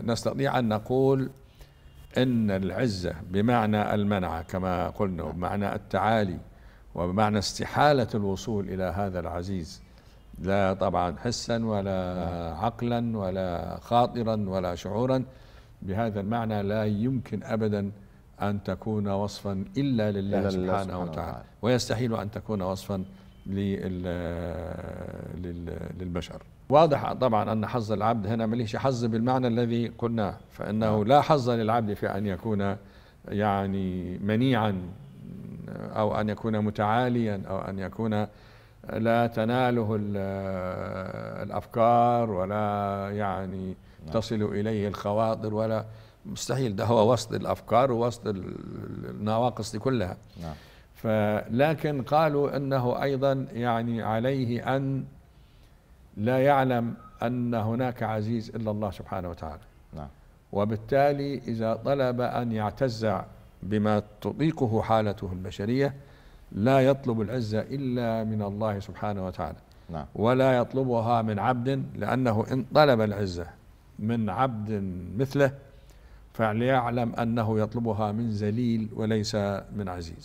نستطيع أن نقول أن العزة بمعنى المنعة كما قلنا بمعنى التعالي وبمعنى استحالة الوصول إلى هذا العزيز لا طبعا حسا ولا عقلا ولا خاطرا ولا شعورا بهذا المعنى لا يمكن أبدا أن تكون وصفا إلا لله سبحانه, سبحانه وتعالى ويستحيل أن تكون وصفا لل للبشر واضح طبعا أن حظ العبد هنا مليش حظ بالمعنى الذي قلناه فإنه لا حظ للعبد في أن يكون يعني منيعا أو أن يكون متعاليا أو أن يكون لا تناله الأفكار ولا يعني نعم. تصل إليه الخواطر ولا مستحيل ده هو وسط الافكار ووسط النواقص دي كلها نعم. فلكن قالوا انه ايضا يعني عليه ان لا يعلم أن هناك عزيز إلا الله سبحانه وتعالى نعم. وبالتالي إذا طلب أن يعتز بما تطيقه حالته البشرية لا يطلب العزة إلا من الله سبحانه وتعالى نعم. ولا يطلبها من عبد لأنه إن طلب العزة من عبد مثله فليعلم أنه يطلبها من ذليل وليس من عزيز